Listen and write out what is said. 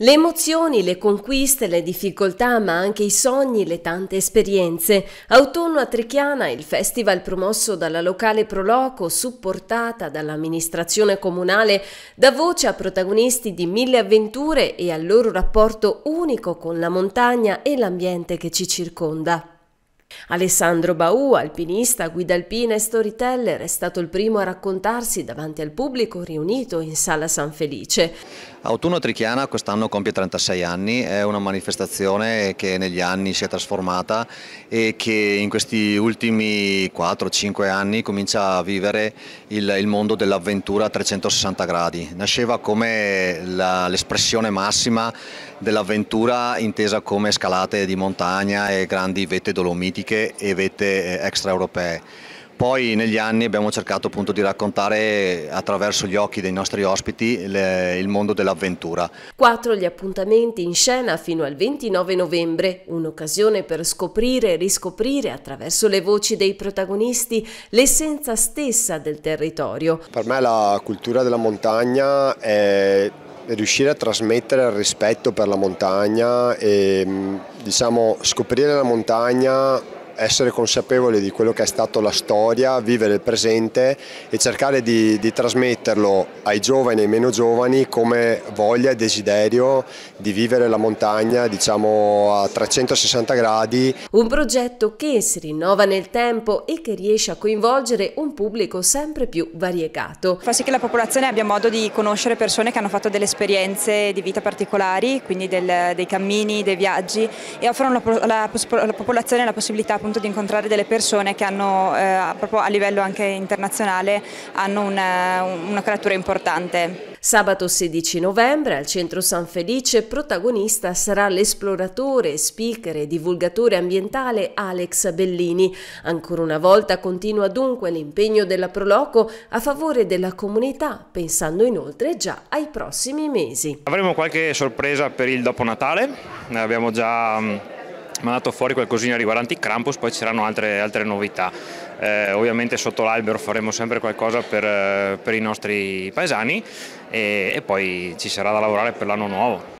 Le emozioni, le conquiste, le difficoltà, ma anche i sogni, le tante esperienze. Autunno a Trichiana, il festival promosso dalla locale Proloco, supportata dall'amministrazione comunale, dà voce a protagonisti di mille avventure e al loro rapporto unico con la montagna e l'ambiente che ci circonda. Alessandro Bau, alpinista, guida alpina e storyteller, è stato il primo a raccontarsi davanti al pubblico riunito in Sala San Felice. Autunno Trichiana quest'anno compie 36 anni, è una manifestazione che negli anni si è trasformata e che in questi ultimi 4-5 anni comincia a vivere il, il mondo dell'avventura a 360 gradi. Nasceva come l'espressione massima dell'avventura intesa come scalate di montagna e grandi vette dolomitiche politiche e vette eh, extraeuropee. Poi negli anni abbiamo cercato appunto di raccontare eh, attraverso gli occhi dei nostri ospiti le, il mondo dell'avventura. Quattro gli appuntamenti in scena fino al 29 novembre, un'occasione per scoprire e riscoprire attraverso le voci dei protagonisti l'essenza stessa del territorio. Per me la cultura della montagna è riuscire a trasmettere il rispetto per la montagna e diciamo, scoprire la montagna essere consapevoli di quello che è stato la storia, vivere il presente e cercare di, di trasmetterlo ai giovani e ai meno giovani come voglia e desiderio di vivere la montagna diciamo a 360 gradi. Un progetto che si rinnova nel tempo e che riesce a coinvolgere un pubblico sempre più variegato. Fa sì che la popolazione abbia modo di conoscere persone che hanno fatto delle esperienze di vita particolari, quindi del, dei cammini, dei viaggi e offrono alla popolazione la possibilità appunto di incontrare delle persone che hanno, eh, proprio a livello anche internazionale, hanno una, eh, una creatura importante. Sabato 16 novembre al Centro San Felice protagonista sarà l'esploratore, speaker e divulgatore ambientale Alex Bellini. Ancora una volta continua dunque l'impegno della Proloco a favore della comunità, pensando inoltre già ai prossimi mesi. Avremo qualche sorpresa per il dopo Natale, abbiamo già mm, mandato fuori qualcosina riguardanti i Krampus, poi ci saranno altre, altre novità. Eh, ovviamente sotto l'albero faremo sempre qualcosa per, eh, per i nostri paesani e, e poi ci sarà da lavorare per l'anno nuovo.